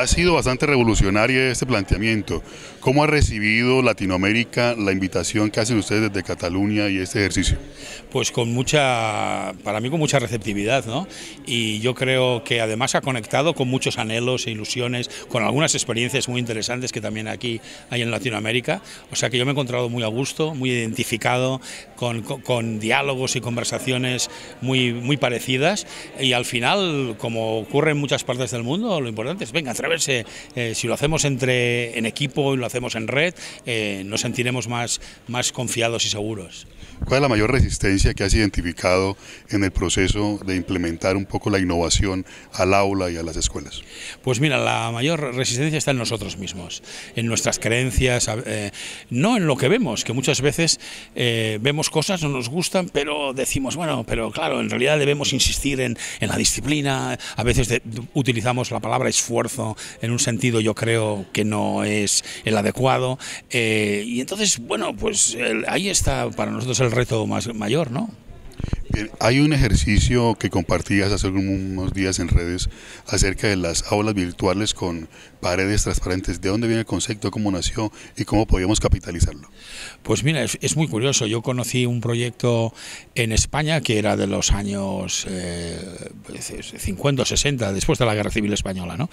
Ha sido bastante revolucionario este planteamiento. ¿Cómo ha recibido Latinoamérica la invitación que hacen ustedes desde Cataluña y este ejercicio? Pues con mucha, para mí con mucha receptividad, ¿no? Y yo creo que además ha conectado con muchos anhelos e ilusiones, con algunas experiencias muy interesantes que también aquí hay en Latinoamérica. O sea que yo me he encontrado muy a gusto, muy identificado, con, diálogos y conversaciones muy, muy parecidas. Y al final, como ocurre en muchas partes del mundo, lo importante es, venga, ver eh, si, lo hacemos entre, en equipo y lo hacemos en red, eh, nos sentiremos más, más confiados y seguros. ¿Cuál es la mayor resistencia que has identificado en el proceso de implementar un poco la innovación al aula y a las escuelas? Pues mira, la mayor resistencia está en nosotros mismos, en nuestras creencias, eh, no en lo que vemos, que muchas veces vemos cosas, no nos gustan, pero decimos, bueno, pero claro, en realidad debemos insistir en, en la disciplina, a veces utilizamos la palabra esfuerzo en un sentido yo creo que no es el adecuado. Eh, y entonces, bueno, pues ahí está para nosotros el reto más mayor, ¿no? Eh, hay un ejercicio que compartías hace unos días en redes acerca de las aulas virtuales con paredes transparentes. ¿De dónde viene el concepto, cómo nació y cómo podíamos capitalizarlo? Pues mira, es, muy curioso. Yo conocí un proyecto en España que era de los años eh, 50 o 60, después de la Guerra Civil Española, ¿no?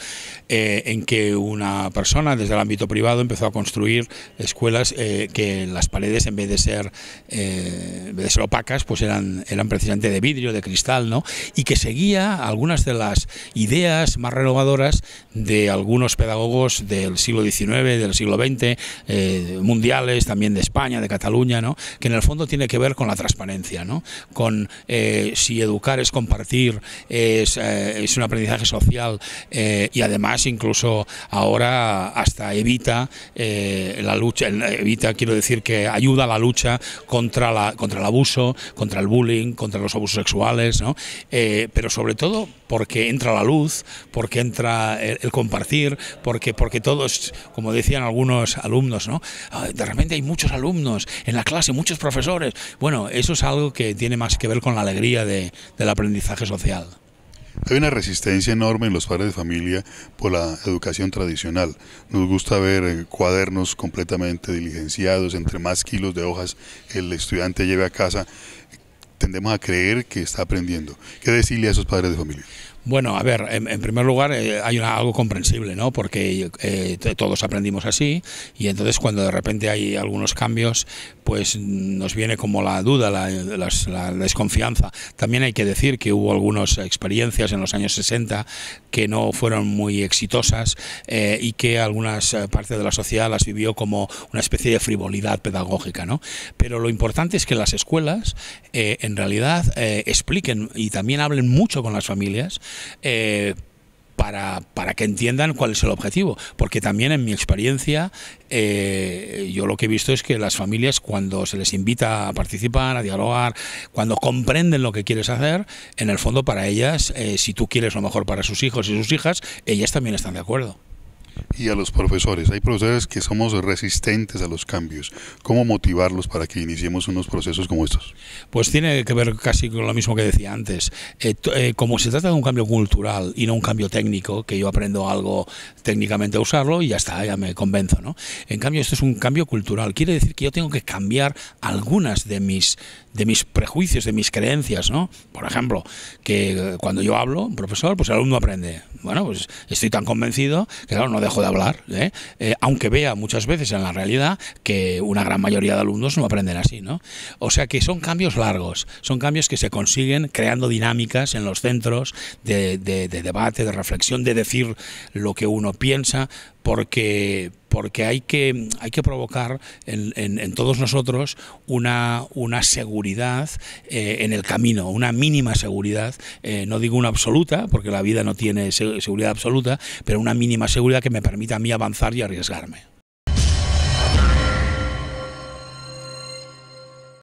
Eh, en que una persona desde el ámbito privado empezó a construir escuelas eh, que las paredes, en vez de ser, de opacas, pues eran, eran precisamente de vidrio, de cristal, ¿no? Y que seguía algunas de las ideas más renovadoras de algunos pedagogos del siglo XIX, del siglo XX, eh, mundiales, también de España, de Cataluña, ¿no? Que en el fondo tiene que ver con la transparencia, ¿no? Con eh, si educar es compartir, es, eh, es un aprendizaje social y además incluso ahora hasta evita la lucha, evita, quiero decir que ayuda a la lucha contra, la, contra el abuso, contra el bullying, contra los abusos sexuales, eh, pero sobre todo porque entra la luz, porque entra el, compartir, porque, porque todos, como decían algunos alumnos, ah, de repente hay muchos alumnos en la clase, muchos profesores. Bueno, eso es algo que tiene más que ver con la alegría de, del aprendizaje social. Hay una resistencia enorme en los padres de familia por la educación tradicional. Nos gusta ver eh, cuadernos completamente diligenciados, entre más kilos de hojas el estudiante lleve a casa tendemos a creer que está aprendiendo. ¿Qué decirle a esos padres de familia? Bueno, a ver, en, primer lugar eh, hay algo comprensible, ¿no? Porque eh, todos aprendimos así y entonces cuando de repente hay algunos cambios, pues nos viene como la duda, la, desconfianza. También hay que decir que hubo algunas experiencias en los años 60 que no fueron muy exitosas eh, y que algunas partes de la sociedad las vivió como una especie de frivolidad pedagógica, ¿no? Pero lo importante es que las escuelas en realidad expliquen y también hablen mucho con las familias eh, para, para, que entiendan cuál es el objetivo. Porque también en mi experiencia, eh, yo lo que he visto es que las familias cuando se les invita a participar, a dialogar, cuando comprenden lo que quieres hacer, en el fondo para ellas, eh, si tú quieres lo mejor para sus hijos y sus hijas, ellas también están de acuerdo y a los profesores. Hay profesores que somos resistentes a los cambios. ¿Cómo motivarlos para que iniciemos unos procesos como estos? Pues tiene que ver casi con lo mismo que decía antes. Eh, eh, como se trata de un cambio cultural y no un cambio técnico, que yo aprendo algo técnicamente a usarlo y ya está, ya me convenzo. ¿no? En cambio, esto es un cambio cultural. Quiere decir que yo tengo que cambiar algunas de mis, de mis prejuicios, de mis creencias. ¿no? Por ejemplo, que cuando yo hablo, profesor, pues el alumno aprende. Bueno, pues estoy tan convencido que no dejo de hablar, ¿eh? Eh, aunque vea muchas veces en la realidad que una gran mayoría de alumnos no aprenden así, ¿no? O sea que son cambios largos, son cambios que se consiguen creando dinámicas en los centros de debate, de reflexión, de decir lo que uno piensa, porque, porque hay, que, hay que provocar en, todos nosotros una, una seguridad eh, en el camino, una mínima seguridad, eh, no digo una absoluta, porque la vida no tiene seguridad absoluta, pero una mínima seguridad que me permita a mí avanzar y arriesgarme.